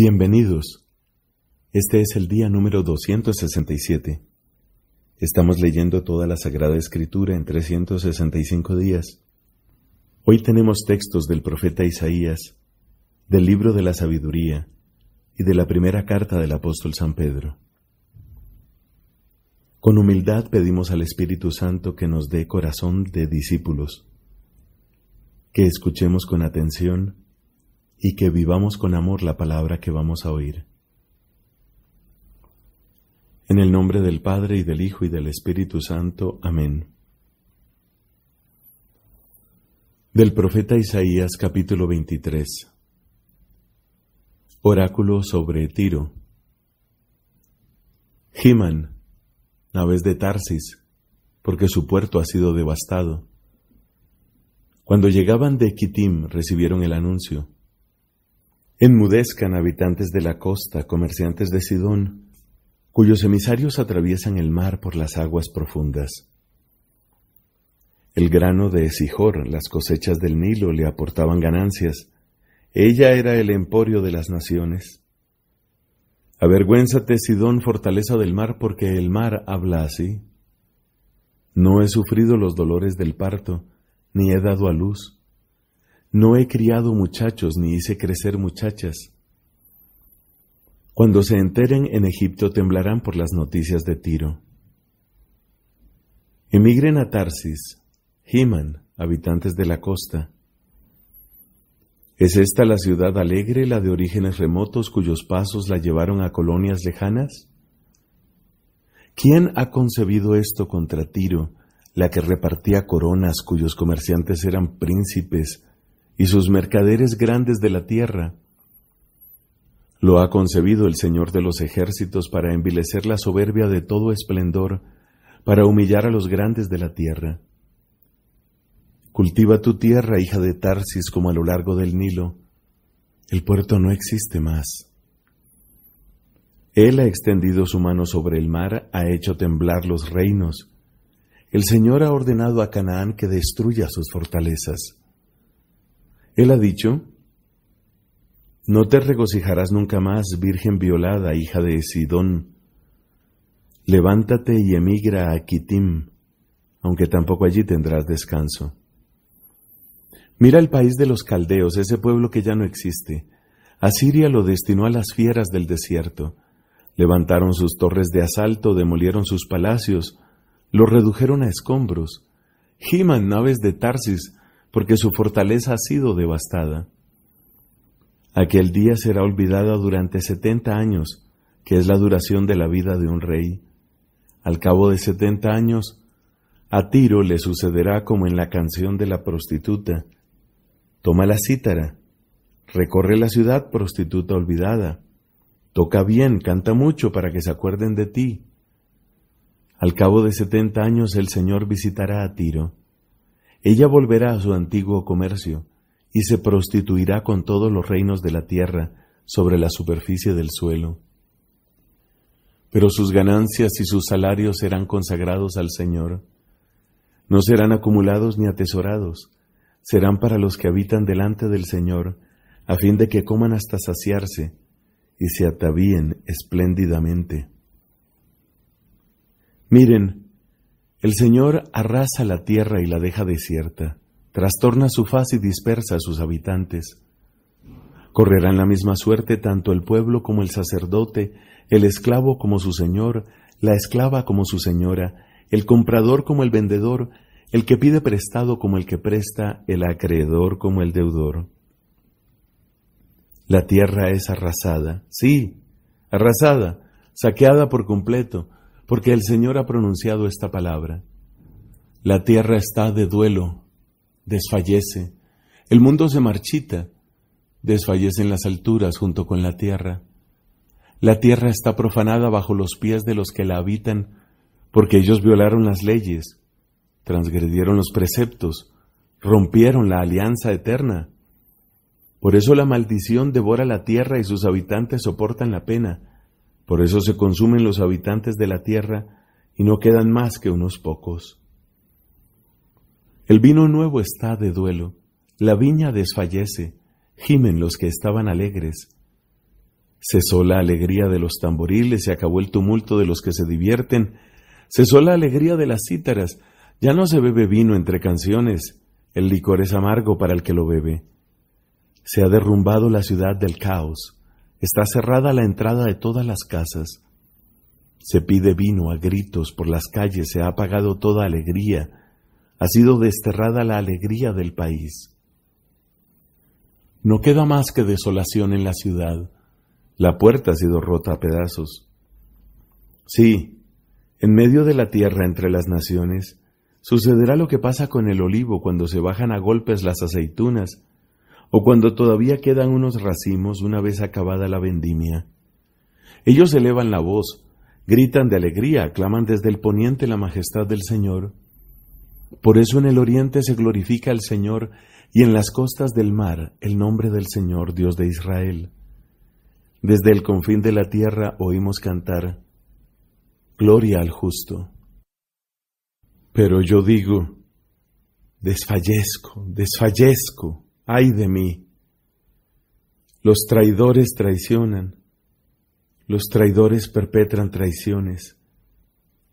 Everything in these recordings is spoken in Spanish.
Bienvenidos. Este es el día número 267. Estamos leyendo toda la Sagrada Escritura en 365 días. Hoy tenemos textos del profeta Isaías, del libro de la sabiduría y de la primera carta del apóstol San Pedro. Con humildad pedimos al Espíritu Santo que nos dé corazón de discípulos, que escuchemos con atención y que vivamos con amor la palabra que vamos a oír. En el nombre del Padre y del Hijo y del Espíritu Santo. Amén. Del profeta Isaías capítulo 23. Oráculo sobre Tiro. Himan, naves de Tarsis, porque su puerto ha sido devastado. Cuando llegaban de Kitim recibieron el anuncio. Enmudezcan habitantes de la costa, comerciantes de Sidón, cuyos emisarios atraviesan el mar por las aguas profundas. El grano de Sijor, las cosechas del Nilo le aportaban ganancias. Ella era el emporio de las naciones. Avergüénzate, Sidón, fortaleza del mar, porque el mar habla así. No he sufrido los dolores del parto, ni he dado a luz no he criado muchachos ni hice crecer muchachas. Cuando se enteren en Egipto temblarán por las noticias de Tiro. Emigren a Tarsis, Himan, habitantes de la costa. ¿Es esta la ciudad alegre, la de orígenes remotos cuyos pasos la llevaron a colonias lejanas? ¿Quién ha concebido esto contra Tiro, la que repartía coronas cuyos comerciantes eran príncipes, y sus mercaderes grandes de la tierra. Lo ha concebido el Señor de los ejércitos para envilecer la soberbia de todo esplendor, para humillar a los grandes de la tierra. Cultiva tu tierra, hija de Tarsis, como a lo largo del Nilo. El puerto no existe más. Él ha extendido su mano sobre el mar, ha hecho temblar los reinos. El Señor ha ordenado a Canaán que destruya sus fortalezas. Él ha dicho, no te regocijarás nunca más, Virgen violada, hija de Sidón. Levántate y emigra a Kitim, aunque tampoco allí tendrás descanso. Mira el país de los caldeos, ese pueblo que ya no existe. Asiria lo destinó a las fieras del desierto. Levantaron sus torres de asalto, demolieron sus palacios, los redujeron a escombros. Giman naves de Tarsis, porque su fortaleza ha sido devastada. Aquel día será olvidada durante setenta años, que es la duración de la vida de un rey. Al cabo de setenta años, a Tiro le sucederá como en la canción de la prostituta. Toma la cítara, recorre la ciudad prostituta olvidada, toca bien, canta mucho para que se acuerden de ti. Al cabo de setenta años el Señor visitará a Tiro ella volverá a su antiguo comercio y se prostituirá con todos los reinos de la tierra sobre la superficie del suelo. Pero sus ganancias y sus salarios serán consagrados al Señor. No serán acumulados ni atesorados, serán para los que habitan delante del Señor, a fin de que coman hasta saciarse y se atavíen espléndidamente. Miren, el Señor arrasa la tierra y la deja desierta, trastorna su faz y dispersa a sus habitantes. Correrán la misma suerte tanto el pueblo como el sacerdote, el esclavo como su señor, la esclava como su señora, el comprador como el vendedor, el que pide prestado como el que presta, el acreedor como el deudor. La tierra es arrasada, sí, arrasada, saqueada por completo, porque el Señor ha pronunciado esta palabra. La tierra está de duelo, desfallece, el mundo se marchita, desfallecen las alturas junto con la tierra. La tierra está profanada bajo los pies de los que la habitan, porque ellos violaron las leyes, transgredieron los preceptos, rompieron la alianza eterna. Por eso la maldición devora la tierra y sus habitantes soportan la pena. Por eso se consumen los habitantes de la tierra y no quedan más que unos pocos. El vino nuevo está de duelo, la viña desfallece, gimen los que estaban alegres. Cesó la alegría de los tamboriles, se acabó el tumulto de los que se divierten, cesó la alegría de las cítaras, ya no se bebe vino entre canciones, el licor es amargo para el que lo bebe. Se ha derrumbado la ciudad del caos, Está cerrada la entrada de todas las casas. Se pide vino a gritos por las calles, se ha apagado toda alegría, ha sido desterrada la alegría del país. No queda más que desolación en la ciudad, la puerta ha sido rota a pedazos. Sí, en medio de la tierra entre las naciones, sucederá lo que pasa con el olivo cuando se bajan a golpes las aceitunas o cuando todavía quedan unos racimos una vez acabada la vendimia. Ellos elevan la voz, gritan de alegría, aclaman desde el poniente la majestad del Señor. Por eso en el oriente se glorifica el Señor y en las costas del mar el nombre del Señor Dios de Israel. Desde el confín de la tierra oímos cantar, Gloria al justo. Pero yo digo, desfallezco, desfallezco ay de mí. Los traidores traicionan, los traidores perpetran traiciones,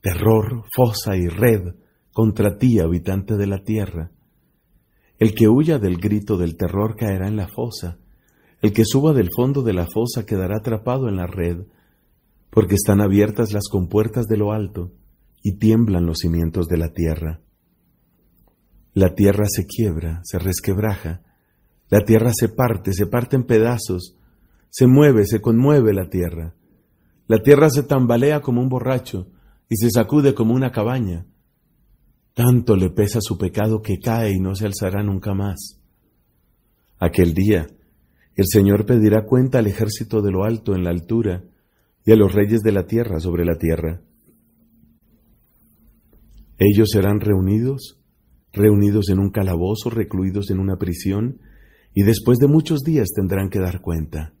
terror, fosa y red contra ti, habitante de la tierra. El que huya del grito del terror caerá en la fosa, el que suba del fondo de la fosa quedará atrapado en la red, porque están abiertas las compuertas de lo alto y tiemblan los cimientos de la tierra. La tierra se quiebra, se resquebraja, la tierra se parte, se parte en pedazos, se mueve, se conmueve la tierra. La tierra se tambalea como un borracho y se sacude como una cabaña. Tanto le pesa su pecado que cae y no se alzará nunca más. Aquel día, el Señor pedirá cuenta al ejército de lo alto en la altura y a los reyes de la tierra sobre la tierra. Ellos serán reunidos, reunidos en un calabozo, recluidos en una prisión, y después de muchos días tendrán que dar cuenta.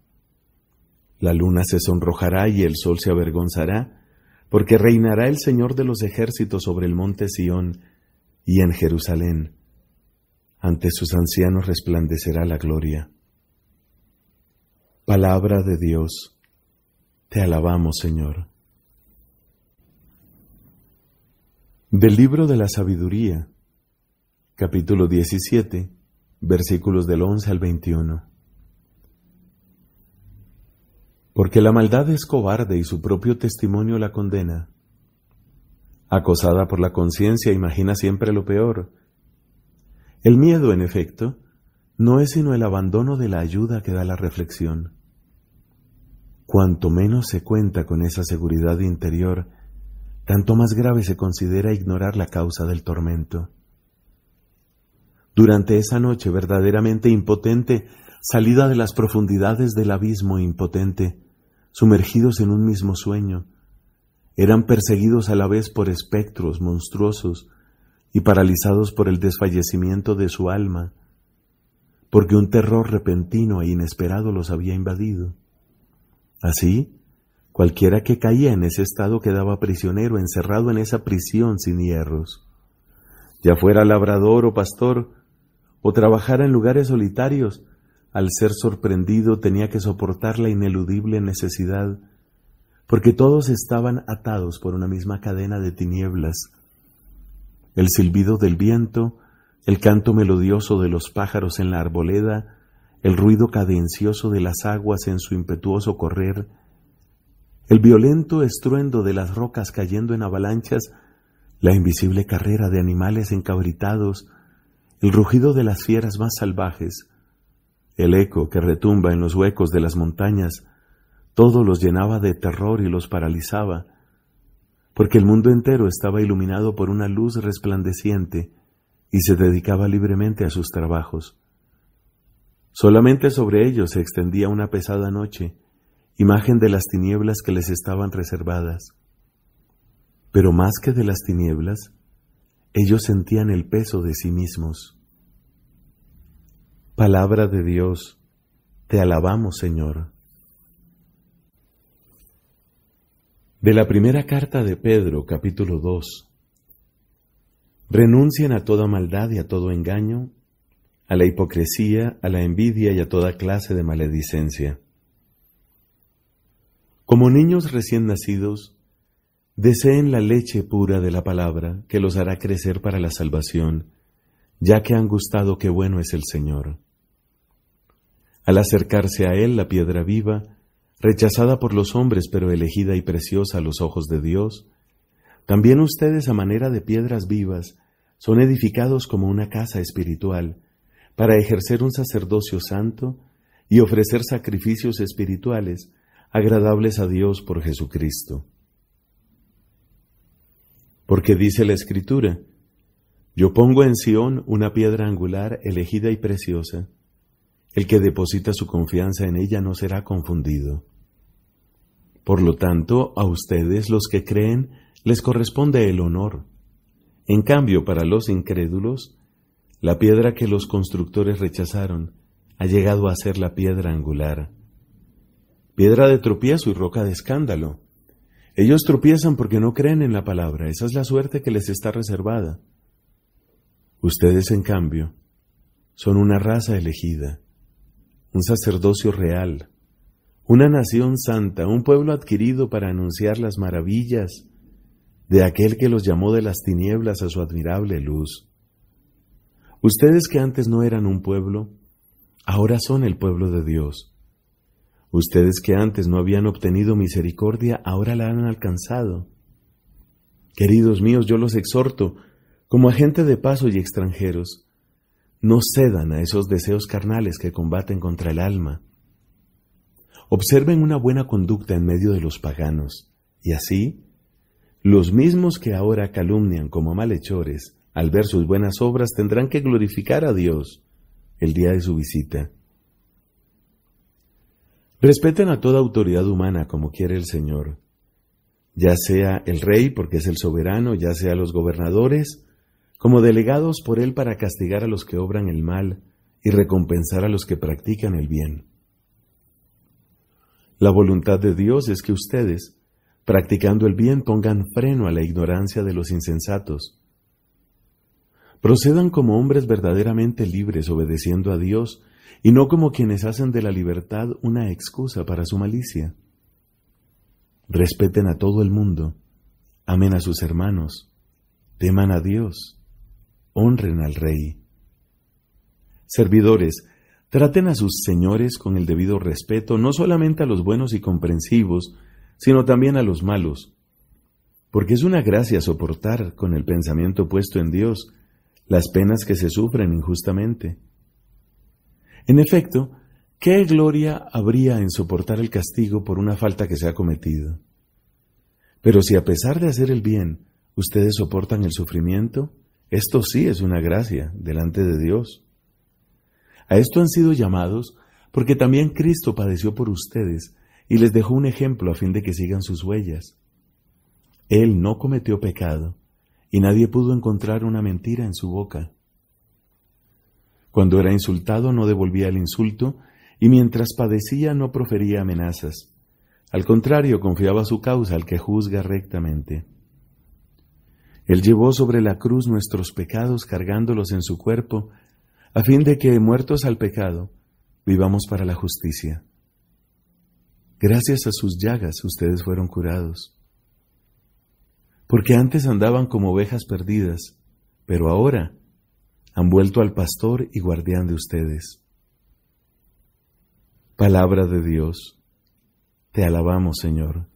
La luna se sonrojará y el sol se avergonzará, porque reinará el Señor de los ejércitos sobre el monte Sión y en Jerusalén. Ante sus ancianos resplandecerá la gloria. Palabra de Dios, te alabamos Señor. Del libro de la sabiduría, capítulo 17 versículos del 11 al 21. Porque la maldad es cobarde y su propio testimonio la condena. Acosada por la conciencia, imagina siempre lo peor. El miedo, en efecto, no es sino el abandono de la ayuda que da la reflexión. Cuanto menos se cuenta con esa seguridad interior, tanto más grave se considera ignorar la causa del tormento. Durante esa noche verdaderamente impotente, salida de las profundidades del abismo impotente, sumergidos en un mismo sueño, eran perseguidos a la vez por espectros monstruosos y paralizados por el desfallecimiento de su alma, porque un terror repentino e inesperado los había invadido. Así, cualquiera que caía en ese estado quedaba prisionero, encerrado en esa prisión sin hierros. Ya fuera labrador o pastor, o trabajar en lugares solitarios. Al ser sorprendido tenía que soportar la ineludible necesidad, porque todos estaban atados por una misma cadena de tinieblas. El silbido del viento, el canto melodioso de los pájaros en la arboleda, el ruido cadencioso de las aguas en su impetuoso correr, el violento estruendo de las rocas cayendo en avalanchas, la invisible carrera de animales encabritados, el rugido de las fieras más salvajes, el eco que retumba en los huecos de las montañas, todo los llenaba de terror y los paralizaba, porque el mundo entero estaba iluminado por una luz resplandeciente y se dedicaba libremente a sus trabajos. Solamente sobre ellos se extendía una pesada noche, imagen de las tinieblas que les estaban reservadas. Pero más que de las tinieblas, ellos sentían el peso de sí mismos. Palabra de Dios, te alabamos Señor. De la primera carta de Pedro, capítulo 2. renuncian a toda maldad y a todo engaño, a la hipocresía, a la envidia y a toda clase de maledicencia. Como niños recién nacidos, Deseen la leche pura de la palabra que los hará crecer para la salvación, ya que han gustado que bueno es el Señor. Al acercarse a Él la piedra viva, rechazada por los hombres pero elegida y preciosa a los ojos de Dios, también ustedes a manera de piedras vivas son edificados como una casa espiritual para ejercer un sacerdocio santo y ofrecer sacrificios espirituales agradables a Dios por Jesucristo. Porque dice la Escritura, yo pongo en Sión una piedra angular elegida y preciosa, el que deposita su confianza en ella no será confundido. Por lo tanto, a ustedes los que creen les corresponde el honor. En cambio, para los incrédulos, la piedra que los constructores rechazaron ha llegado a ser la piedra angular, piedra de tropiezo y roca de escándalo ellos tropiezan porque no creen en la palabra, esa es la suerte que les está reservada. Ustedes, en cambio, son una raza elegida, un sacerdocio real, una nación santa, un pueblo adquirido para anunciar las maravillas de aquel que los llamó de las tinieblas a su admirable luz. Ustedes que antes no eran un pueblo, ahora son el pueblo de Dios. Ustedes que antes no habían obtenido misericordia, ahora la han alcanzado. Queridos míos, yo los exhorto, como agente de paso y extranjeros, no cedan a esos deseos carnales que combaten contra el alma. Observen una buena conducta en medio de los paganos, y así, los mismos que ahora calumnian como malhechores, al ver sus buenas obras, tendrán que glorificar a Dios el día de su visita. Respeten a toda autoridad humana como quiere el Señor, ya sea el rey porque es el soberano, ya sea los gobernadores, como delegados por él para castigar a los que obran el mal y recompensar a los que practican el bien. La voluntad de Dios es que ustedes, practicando el bien, pongan freno a la ignorancia de los insensatos. Procedan como hombres verdaderamente libres, obedeciendo a Dios y no como quienes hacen de la libertad una excusa para su malicia. Respeten a todo el mundo, amen a sus hermanos, teman a Dios, honren al Rey. Servidores, traten a sus señores con el debido respeto, no solamente a los buenos y comprensivos, sino también a los malos, porque es una gracia soportar con el pensamiento puesto en Dios las penas que se sufren injustamente en efecto, ¿qué gloria habría en soportar el castigo por una falta que se ha cometido? Pero si a pesar de hacer el bien, ustedes soportan el sufrimiento, esto sí es una gracia delante de Dios. A esto han sido llamados porque también Cristo padeció por ustedes y les dejó un ejemplo a fin de que sigan sus huellas. Él no cometió pecado y nadie pudo encontrar una mentira en su boca. Cuando era insultado no devolvía el insulto y mientras padecía no profería amenazas. Al contrario, confiaba su causa al que juzga rectamente. Él llevó sobre la cruz nuestros pecados cargándolos en su cuerpo, a fin de que, muertos al pecado, vivamos para la justicia. Gracias a sus llagas ustedes fueron curados. Porque antes andaban como ovejas perdidas, pero ahora han vuelto al pastor y guardián de ustedes. Palabra de Dios, te alabamos Señor.